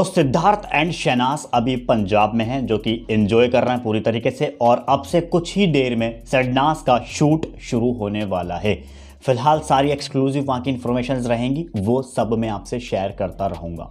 तो सिद्धार्थ एंड शहनाज अभी पंजाब में हैं जो कि एंजॉय कर रहे हैं पूरी तरीके से और अब से कुछ ही देर में शहनाज का शूट शुरू होने वाला है फिलहाल सारी एक्सक्लूसिव वहाँ की इन्फॉर्मेशन रहेंगी वो सब मैं आपसे शेयर करता रहूँगा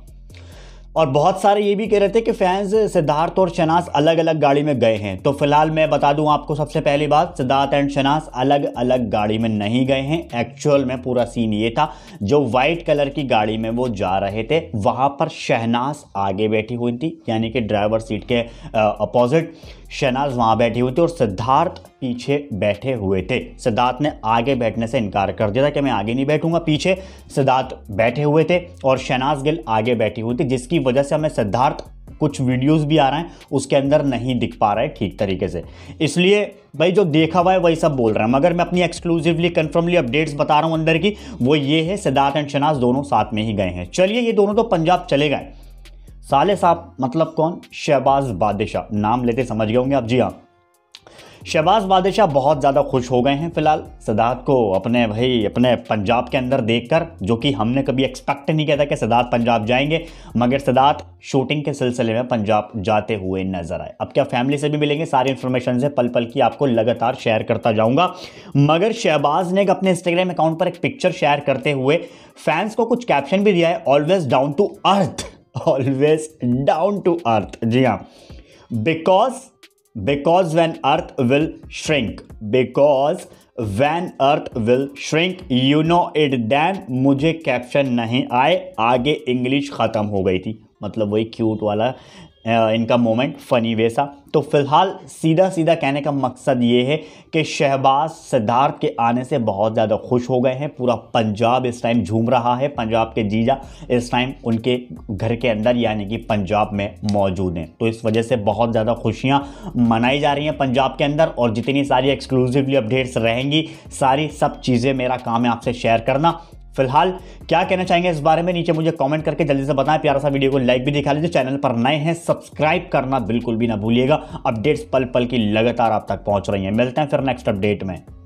और बहुत सारे ये भी कह रहे थे कि फैंस सिद्धार्थ और शनास अलग अलग गाड़ी में गए हैं तो फिलहाल मैं बता दूं आपको सबसे पहली बात सिद्धार्थ एंड शनास अलग अलग गाड़ी में नहीं गए हैं एक्चुअल में पूरा सीन ये था जो वाइट कलर की गाड़ी में वो जा रहे थे वहाँ पर शहनाज आगे बैठी हुई थी यानी कि ड्राइवर सीट के अपोजिट शहनाज वहाँ बैठी हुई थी और सिद्धार्थ पीछे बैठे हुए थे सिद्धार्थ ने आगे बैठने से इनकार कर दिया था कि मैं आगे नहीं बैठूंगा पीछे सिद्धार्थ बैठे हुए थे और शहनाज गिल आगे बैठी हुई थी जिसकी वजह से हमें सिद्धार्थ कुछ वीडियोस भी आ रहे हैं उसके अंदर नहीं दिख पा रहा है ठीक तरीके से इसलिए भाई जो देखा हुआ है वही सब बोल रहे हैं मगर मैं अपनी एक्सक्लूसिवली कंफर्मली अपडेट्स बता रहा हूँ अंदर की वो ये है सिद्धार्थ एंड शनाज दोनों साथ में ही गए हैं चलिए ये दोनों तो पंजाब चले गए साले साहब मतलब कौन शहबाज बादशाह नाम लेते समझ गए होंगे आप जी हाँ शहबाज बादशाह बहुत ज़्यादा खुश हो गए हैं फिलहाल सिद्धार्थ को अपने भाई अपने पंजाब के अंदर देखकर जो कि हमने कभी एक्सपेक्ट नहीं किया था कि सिद्धार्थ पंजाब जाएंगे मगर सिद्धार्थ शूटिंग के सिलसिले में पंजाब जाते हुए नजर आए अब क्या फैमिली से भी मिलेंगे सारी इन्फॉर्मेशन से पल पल की आपको लगातार शेयर करता जाऊँगा मगर शहबाज ने अपने इंस्टाग्राम अकाउंट पर एक पिक्चर शेयर करते हुए फैंस को कुछ कैप्शन भी दिया है always down to earth always down to earth जी हाँ because because when earth will shrink because when earth will shrink you know it then मुझे कैप्शन नहीं आए आगे इंग्लिश ख़त्म हो गई थी मतलब वही क्यूट वाला इनका मोमेंट फ़नी वैसा तो फ़िलहाल सीधा सीधा कहने का मकसद ये है कि शहबाज सिद्धार्थ के आने से बहुत ज़्यादा खुश हो गए हैं पूरा पंजाब इस टाइम झूम रहा है पंजाब के जीजा इस टाइम उनके घर के अंदर यानी कि पंजाब में मौजूद हैं तो इस वजह से बहुत ज़्यादा खुशियाँ मनाई जा रही हैं पंजाब के अंदर और जितनी सारी एक्सक्लूसिवली अपडेट्स रहेंगी सारी सब चीज़ें मेरा काम है आपसे शेयर करना फिलहाल क्या कहना चाहेंगे इस बारे में नीचे मुझे कमेंट करके जल्दी से बताएं प्यारा सा वीडियो को लाइक भी दिखा लीजिए चैनल पर नए हैं सब्सक्राइब करना बिल्कुल भी ना भूलिएगा अपडेट्स पल पल की लगातार आप तक पहुंच रही हैं मिलते हैं फिर नेक्स्ट अपडेट में